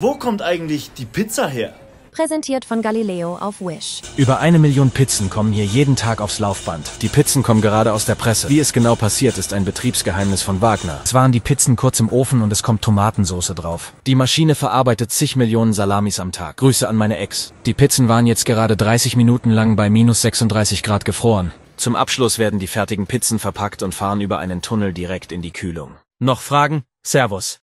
Wo kommt eigentlich die Pizza her? Präsentiert von Galileo auf Wish. Über eine Million Pizzen kommen hier jeden Tag aufs Laufband. Die Pizzen kommen gerade aus der Presse. Wie es genau passiert, ist ein Betriebsgeheimnis von Wagner. Es waren die Pizzen kurz im Ofen und es kommt Tomatensoße drauf. Die Maschine verarbeitet zig Millionen Salamis am Tag. Grüße an meine Ex. Die Pizzen waren jetzt gerade 30 Minuten lang bei minus 36 Grad gefroren. Zum Abschluss werden die fertigen Pizzen verpackt und fahren über einen Tunnel direkt in die Kühlung. Noch Fragen? Servus.